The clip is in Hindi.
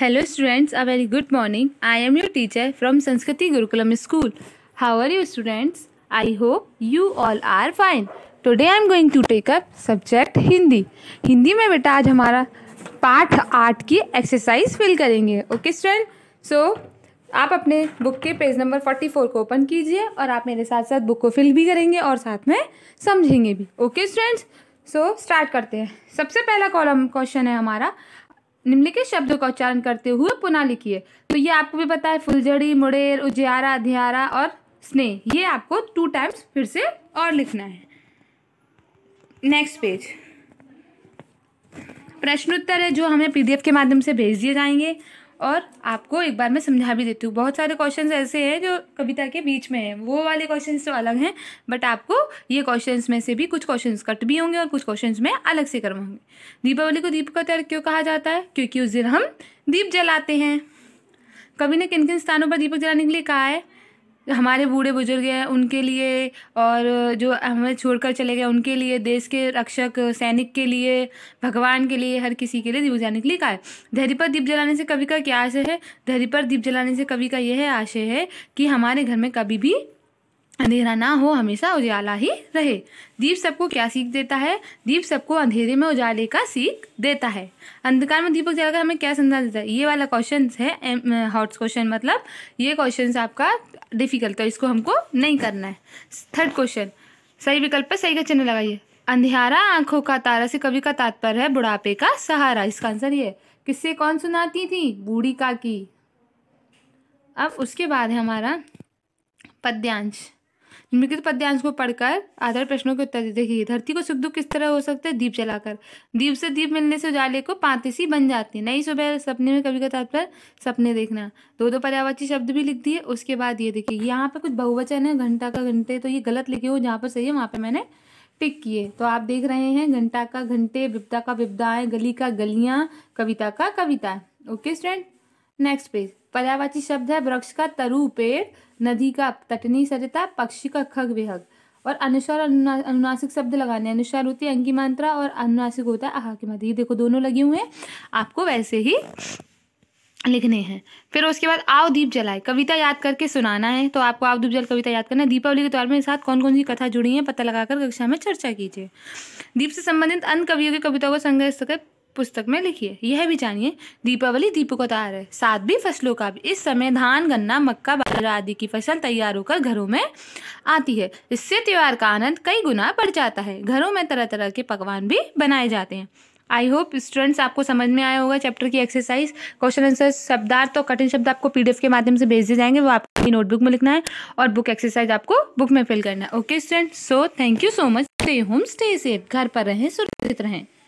hello students a very good morning I am your teacher from Sanskriti Gurukulam school how are you students I hope you all are fine today I am going to take up subject Hindi Hindi में बेटा आज हमारा पार्ट आर्ट की एक्सरसाइज फिल करेंगे ओके स्टूडेंट सो आप अपने बुक के पेज नंबर फोर्टी फोर को ओपन कीजिए और आप मेरे साथ साथ बुक को फिल भी करेंगे और साथ में समझेंगे भी ओके स्टूडेंट्स सो स्टार्ट करते हैं सबसे पहला कॉलम क्वेश्चन है हमारा निम्नलिखित शब्दों का उच्चारण करते हुए पुनः लिखिए तो ये आपको भी पता है फुलझड़ी मुड़ेर उजियारा अधियारा और स्नेह ये आपको टू टाइम्स फिर से और लिखना है नेक्स्ट पेज प्रश्नोत्तर है जो हमें पीडीएफ के माध्यम से भेज दिए जाएंगे और आपको एक बार मैं समझा भी देती हूँ बहुत सारे क्वेश्चंस ऐसे हैं जो कविता के बीच में हैं वो वाले क्वेश्चंस तो अलग हैं बट आपको ये क्वेश्चंस में से भी कुछ क्वेश्चंस कट भी होंगे और कुछ क्वेश्चंस में अलग से करवाऊंगे दीपावली को दीप का त्यौहार क्यों कहा जाता है क्योंकि उस दिन हम दीप जलाते हैं कवि ने किन किन स्थानों पर दीपक जलाने के लिए कहा है हमारे बूढ़े बुजुर्ग हैं उनके लिए और जो हमें छोड़कर चले गए उनके लिए देश के रक्षक सैनिक के लिए भगवान के लिए हर किसी के लिए दीप जलाने के लिए कहा है धरी पर दीप जलाने से कवि का क्या आशय है धरी पर दीप जलाने से कवि का यह आशय है कि हमारे घर में कभी भी अंधेरा ना हो हमेशा उजाला ही रहे दीप सबको क्या सीख देता है दीप सबको अंधेरे में उजाले का सीख देता है अंधकार में दीपक जलाकर हमें क्या समझा देता है ये वाला क्वेश्चन है हॉट क्वेश्चन मतलब ये क्वेश्चन आपका डिफिकल्ट है इसको हमको नहीं करना है थर्ड क्वेश्चन सही विकल्प पर सही का चिन्ह लगाइए अंधेरा आंखों का तारा से कवि का तात्पर्य है बुढ़ापे का सहारा इसका आंसर ये किससे कौन सुनाती थी बूढ़ी का की अब उसके बाद है हमारा पद्यांश निम्नलिखित पद्यांश को पढ़कर आधार प्रश्नों के उत्तर देखिए धरती को सुख दुख किस तरह हो सकता है दीप जलाकर दीप से दीप मिलने से उजाले को पांतिसी बन जाती है नई सुबह सपने में कभी का पर सपने देखना दो दो पर्यावाची शब्द भी लिख दिए उसके बाद ये देखिए यहाँ पे कुछ बहुवचन है घंटा का घंटे तो ये गलत लिखे हो जहाँ पर सही है वहाँ पर मैंने टिक किए तो आप देख रहे हैं घंटा का घंटे विपदा का विपदाएं गली का गलियाँ कविता का कविता ओके स्टूडेंट नेक्स्ट पेज पर्यावाची शब्द है वृक्ष का तरु पेड़ नदी का तटनी सरिता पक्षी का खग विहग और अनुस्वार अनुनासिक शब्द लगाने अनुस्वार होती है अंगी मात्रा और अनुनासिक होता है आहा की मात्रा ये देखो दोनों लगे हुए हैं आपको वैसे ही लिखने हैं फिर उसके बाद आओ दीप जलाए कविता याद करके सुनाना है तो आपको आओ दीप जल कविता याद करना दीपावली के त्यौहार में साथ कौन कौन सी कथा जुड़ी है पता लगाकर कक्षा में चर्चा कीजिए दीप से संबंधित अन्य कवियों की कविताओं को संघर्ष कर पुस्तक में लिखिए यह भी जानिए दीपावली उतार है भी फसलों का भी इस समय धान गन्ना मक्का बाजरा आदि की फसल तैयार होकर घरों में आती है इससे त्यौहार का आनंद कई गुना बढ़ जाता है घरों में तरह तरह के पकवान भी बनाए जाते हैं आई होप स्टूडेंट्स आपको समझ में आया होगा चैप्टर की एक्सरसाइज क्वेश्चन आंसर शब्दार्थ तो कठिन शब्द आपको पीडीएफ के माध्यम से भेज दिए जाएंगे वो आपकी नोटबुक में लिखना है और बुक एक्सरसाइज आपको बुक में फिल करना है okay student so thank you so much stay home stay safe घर पर रहें सुरक्षित रहें